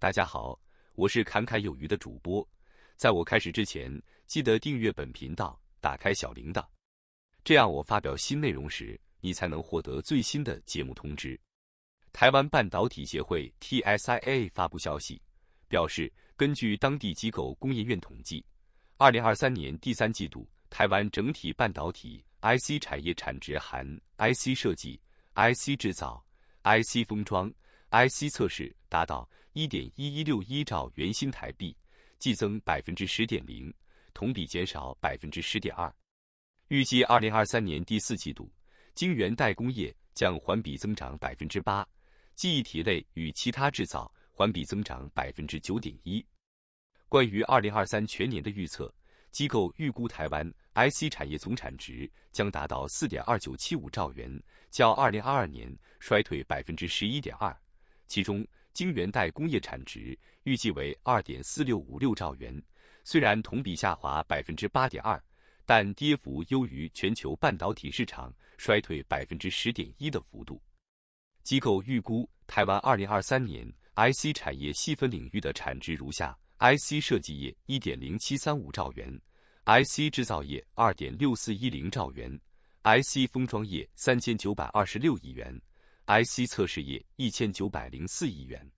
大家好，我是侃侃有余的主播。在我开始之前，记得订阅本频道，打开小铃铛，这样我发表新内容时，你才能获得最新的节目通知。台湾半导体协会 （TSIA） 发布消息，表示根据当地机构工业院统计，二零二三年第三季度，台湾整体半导体 IC 产业产值（含 IC 设计、IC 制造、IC 封装、IC 测试）达到。一点一一六一兆元新台币，季增百分之十点零，同比减少百分之十点二。预计二零二三年第四季度晶圆代工业将环比增长百分之八，记忆体类与其他制造环比增长百分之九点一。关于二零二三全年的预测，机构预估台湾 IC 产业总产值将达到四点二九七五兆元，较二零二二年衰退百分之十一点二，其中。晶圆代工业产值预计为二点四六五六兆元，虽然同比下滑百分之八点二，但跌幅优于全球半导体市场衰退百分之十点一的幅度。机构预估台湾二零二三年 IC 产业细分领域的产值如下：IC 设计业一点零七三五兆元，IC 制造业二点六四一零兆元，IC 封装业三千九百二十六亿元。IC 测试业一千九百零四亿元，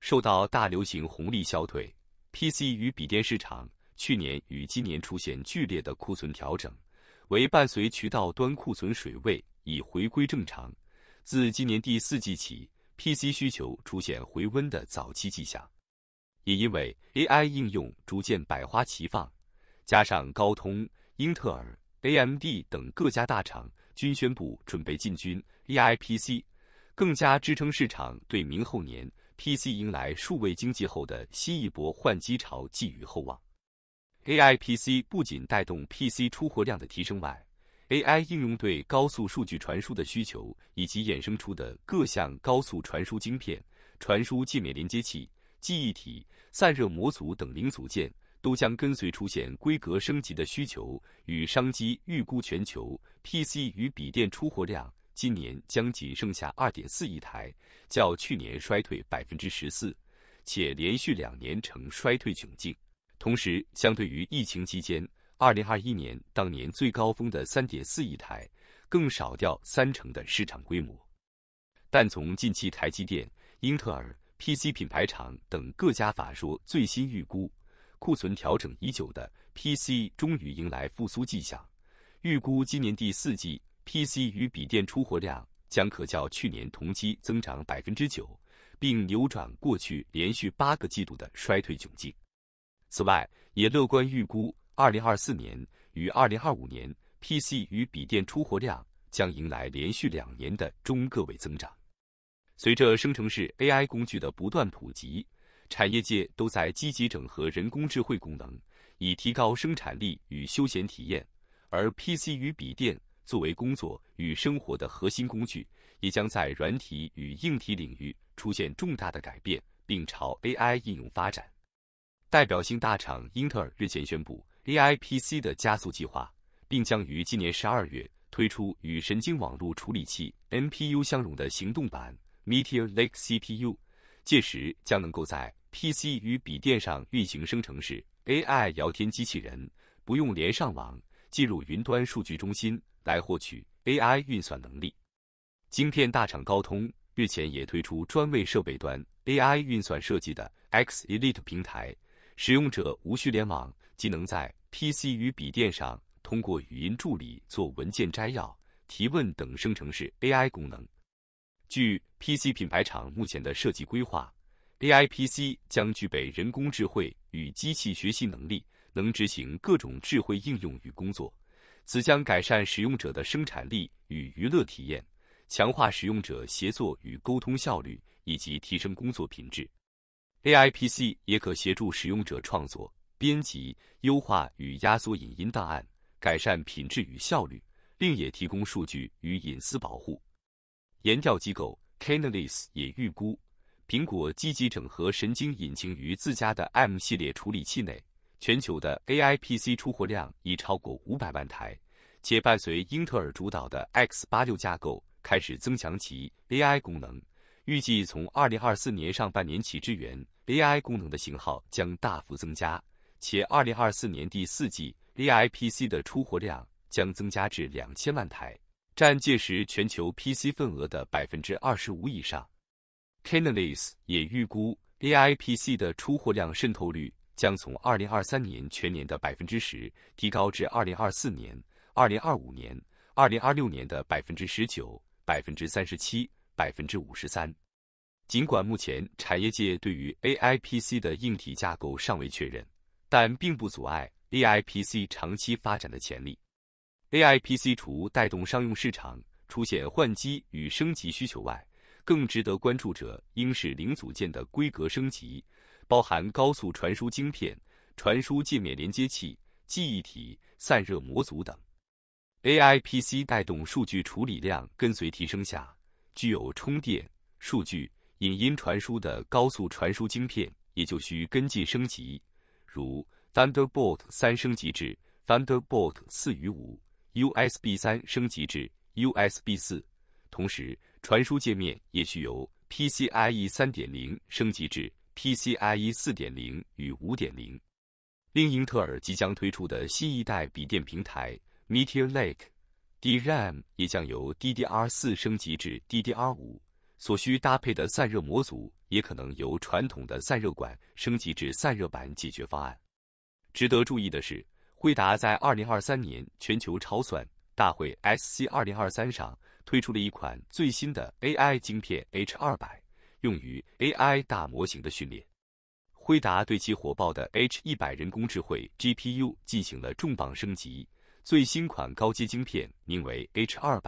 受到大流行红利消退，PC 与笔电市场去年与今年出现剧烈的库存调整，为伴随渠道端库存水位已回归正常，自今年第四季起，PC 需求出现回温的早期迹象，也因为 AI 应用逐渐百花齐放，加上高通、英特尔、AMD 等各家大厂均宣布准备进军 AI PC。更加支撑市场对明后年 PC 迎来数位经济后的新一波换机潮寄予厚望。AI PC 不仅带动 PC 出货量的提升外，AI 应用对高速数据传输的需求，以及衍生出的各项高速传输晶片、传输界面连接器、记忆体、散热模组等零组件，都将跟随出现规格升级的需求与商机。预估全球 PC 与笔电出货量。今年将仅剩下二点四亿台，较去年衰退百分之十四，且连续两年呈衰退窘境。同时，相对于疫情期间二零二一年当年最高峰的三点四亿台，更少掉三成的市场规模。但从近期台积电、英特尔、PC 品牌厂等各家法说最新预估，库存调整已久的 PC 终于迎来复苏迹象，预估今年第四季。PC 与笔电出货量将可较去年同期增长百分之九，并扭转过去连续八个季度的衰退窘境。此外，也乐观预估，二零二四年与二零二五年 PC 与笔电出货量将迎来连续两年的中个位增长。随着生成式 AI 工具的不断普及，产业界都在积极整合人工智慧功能，以提高生产力与休闲体验。而 PC 与笔电。作为工作与生活的核心工具，也将在软体与硬体领域出现重大的改变，并朝 AI 应用发展。代表性大厂英特尔日前宣布 AI PC 的加速计划，并将于今年十二月推出与神经网络处理器 NPU 相容的行动版 Meteor Lake CPU，届时将能够在 PC 与笔电上运行生成式 AI 聊天机器人，不用连上网。进入云端数据中心来获取 AI 运算能力。晶片大厂高通日前也推出专为设备端 AI 运算设计的 X Elite 平台，使用者无需联网，即能在 PC 与笔电上通过语音助理做文件摘要、提问等生成式 AI 功能。据 PC 品牌厂目前的设计规划，AI PC 将具备人工智慧与机器学习能力。能执行各种智慧应用与工作，此将改善使用者的生产力与娱乐体验，强化使用者协作与沟通效率，以及提升工作品质。A I P C 也可协助使用者创作、编辑、优化与压缩影音档案，改善品质与效率，另也提供数据与隐私保护。研调机构 c a n a l i s 也预估，苹果积极整合神经引擎于自家的 M 系列处理器内。全球的 AI PC 出货量已超过五百万台，且伴随英特尔主导的 X 八六架构开始增强其 AI 功能。预计从2024年上半年起，支援 AI 功能的型号将大幅增加，且2024年第四季 AI PC 的出货量将增加至两千万台，占届时全球 PC 份额的百分之二十五以上。Canalis 也预估 AI PC 的出货量渗透率。将从二零二三年全年的百分之十提高至二零二四年、二零二五年、二零二六年的百分之十九、百分之三十七、百分之五十三。尽管目前产业界对于 AIPC 的硬体架构尚未确认，但并不阻碍 AIPC 长期发展的潜力。AIPC 除带动商用市场出现换机与升级需求外，更值得关注者应是零组件的规格升级。包含高速传输晶片、传输界面连接器、记忆体、散热模组等。A I P C 带动数据处理量跟随提升下，具有充电、数据、影音传输的高速传输晶片也就需跟进升级，如 Thunderbolt 三升级至 Thunderbolt 四与五，U S B 三升级至 U S B 四，同时传输界面也需由 P C I E 三点零升级至。PCIe 4.0与5.0，另英特尔即将推出的新一代笔电平台 Meteor Lake，DRAM 也将由 DDR4 升级至 DDR5，所需搭配的散热模组也可能由传统的散热管升级至散热板解决方案。值得注意的是，惠达在2023年全球超算大会 SC2023 上推出了一款最新的 AI 晶片 H200。用于 AI 大模型的训练，辉达对其火爆的 H100 人工智慧 GPU 进行了重磅升级。最新款高阶晶片名为 H200，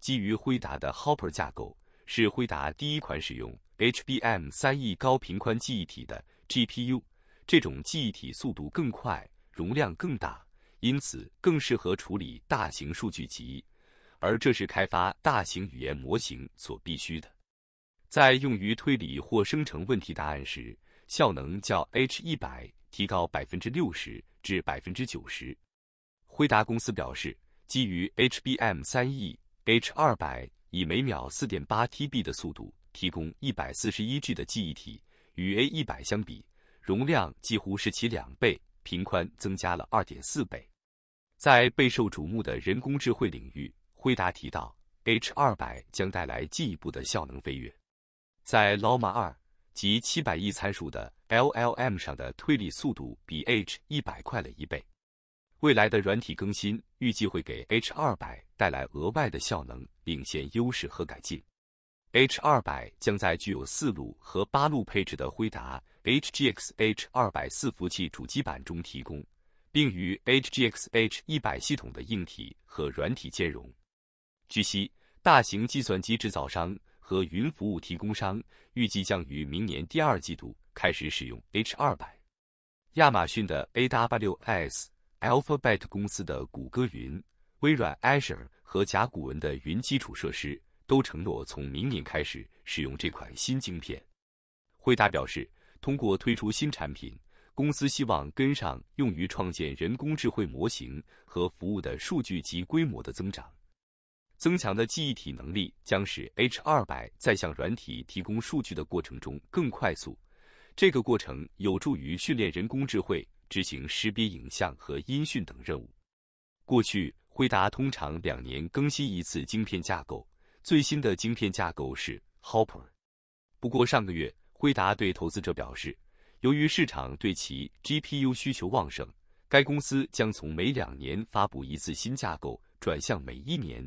基于辉达的 Hopper 架构，是辉达第一款使用 HBM3E 高频宽记忆体的 GPU。这种记忆体速度更快，容量更大，因此更适合处理大型数据集，而这是开发大型语言模型所必需的。在用于推理或生成问题答案时，效能较 H 一百提高百分之六十至百分之九十。辉达公司表示，基于 HBM 三 E H 二百以每秒四点八 TB 的速度提供一百四十一 G 的记忆体，与 A 一百相比，容量几乎是其两倍，频宽增加了二点四倍。在备受瞩目的人工智慧领域，辉达提到 H 二百将带来进一步的效能飞跃。在 Llama 2及700亿参数的 LLM 上的推理速度比 H100 快了一倍。未来的软体更新预计会给 H200 带来额外的效能领先优势和改进。H200 将在具有四路和八路配置的辉达 HGX H200 四服务器主机板中提供，并与 HGX H100 系统的硬体和软体兼容。据悉，大型计算机制造商。和云服务提供商预计将于明年第二季度开始使用 H200。亚马逊的 AWS、Alphabet 公司的谷歌云、微软 Azure 和甲骨文的云基础设施都承诺从明年开始使用这款新晶片。惠达表示，通过推出新产品，公司希望跟上用于创建人工智慧模型和服务的数据集规模的增长。增强的记忆体能力将使 H200 在向软体提供数据的过程中更快速。这个过程有助于训练人工智慧执行识别影像和音讯等任务。过去，辉达通常两年更新一次晶片架构，最新的晶片架构是 Hopper。不过，上个月辉达对投资者表示，由于市场对其 GPU 需求旺盛，该公司将从每两年发布一次新架构转向每一年。